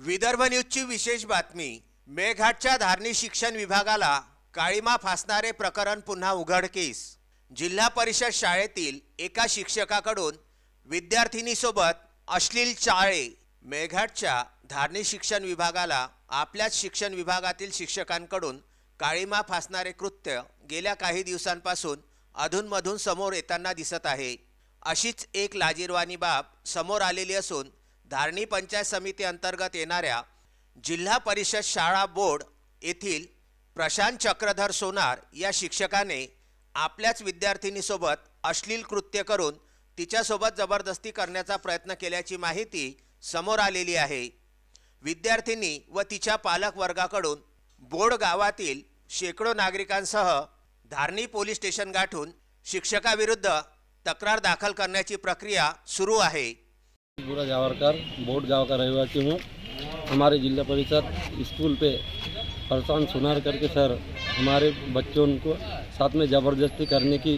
विदर्भ न्यूजची विशेष बातमी मेळघाटच्या धारणी शिक्षण विभागाला काळीमा फासणारे प्रकरण पुन्हा उघडकीस जिल्हा परिषद शाळेतील एका शिक्षकाकडून विद्यार्थिनीसोबत अश्लील चाळे मेळघाटच्या धारणी शिक्षण विभागाला आपल्याच शिक्षण विभागातील शिक्षकांकडून काळीमा फासणारे कृत्य गेल्या काही दिवसांपासून अधूनमधून समोर येताना दिसत आहे अशीच एक लाजीरवाणी बाब समोर आलेली असून धारणी पंचायत समिती अंतर्गत येणाऱ्या जिल्हा परिषद शाळा बोर्ड येथील प्रशांत चक्रधर सोनार या शिक्षकाने आपल्याच विद्यार्थिनीसोबत अश्लील कृत्य करून तिच्यासोबत जबरदस्ती करण्याचा प्रयत्न केल्याची माहिती समोर आलेली आहे विद्यार्थिनी व तिच्या वर्गाकडून बोर्ड गावातील शेकडो नागरिकांसह धारणी पोलीस स्टेशन गाठून शिक्षकाविरुद्ध तक्रार दाखल करण्याची प्रक्रिया सुरू आहे पूरा जावरकर बोर्ड गांव का रहवासी हूँ हमारे जिला परिषद स्कूल पे परेशान सुनार करके सर हमारे बच्चों को साथ में ज़बरदस्ती करने की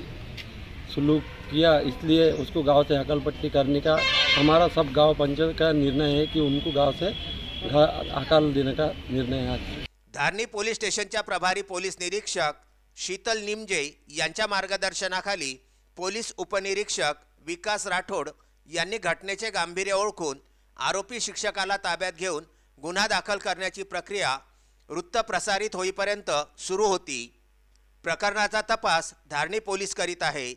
सलूक किया इसलिए उसको गांव से हकल पट्टी करने का हमारा सब गांव पंचायत का निर्णय है कि उनको गांव से हकल देने का निर्णय है धारणी स्टेशन का प्रभारी पोलिस निरीक्षक शीतल निमजे मार्गदर्शनाखा पोलिस उपनिरीक्षक विकास राठौड़ यांनी घटनेचे गांभीर्य ओळखून आरोपी शिक्षकाला ताब्यात घेऊन गुन्हा दाखल करण्याची प्रक्रिया वृत्त प्रसारित होईपर्यंत सुरू होती प्रकरणाचा तपास धारणी पोलीस करीत आहे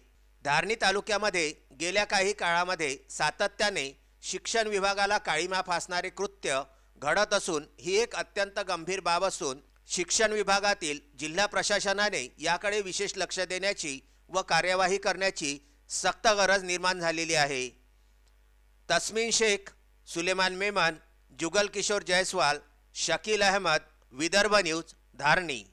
धारणी तालुक्यामध्ये गेल्या काही काळामध्ये सातत्याने शिक्षण विभागाला काळीमा फासणारे कृत्य घडत असून ही एक अत्यंत गंभीर बाब असून शिक्षण विभागातील जिल्हा प्रशासनाने याकडे विशेष लक्ष देण्याची व कार्यवाही करण्याची सक्त गरज निर्माण झालेली आहे तस्मीन शेख सुलेमान मेमन, जुगल किशोर जयस्वाल शकील अहमद विदर्भ न्यूज धारणी